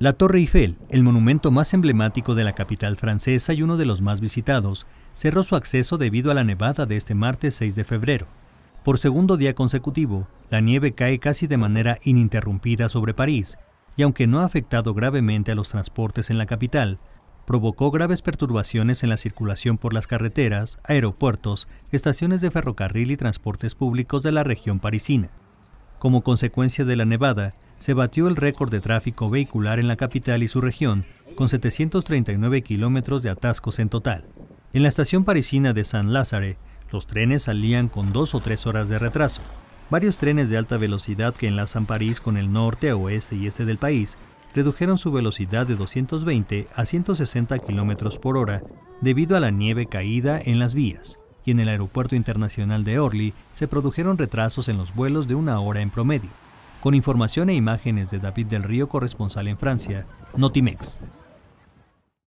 La Torre Eiffel, el monumento más emblemático de la capital francesa y uno de los más visitados, cerró su acceso debido a la nevada de este martes 6 de febrero. Por segundo día consecutivo, la nieve cae casi de manera ininterrumpida sobre París, y aunque no ha afectado gravemente a los transportes en la capital, provocó graves perturbaciones en la circulación por las carreteras, aeropuertos, estaciones de ferrocarril y transportes públicos de la región parisina. Como consecuencia de la nevada, se batió el récord de tráfico vehicular en la capital y su región, con 739 kilómetros de atascos en total. En la estación parisina de San Lázare, los trenes salían con dos o tres horas de retraso. Varios trenes de alta velocidad que enlazan París con el norte, oeste y este del país redujeron su velocidad de 220 a 160 kilómetros por hora debido a la nieve caída en las vías, y en el Aeropuerto Internacional de Orly se produjeron retrasos en los vuelos de una hora en promedio con información e imágenes de David del Río, corresponsal en Francia, Notimex.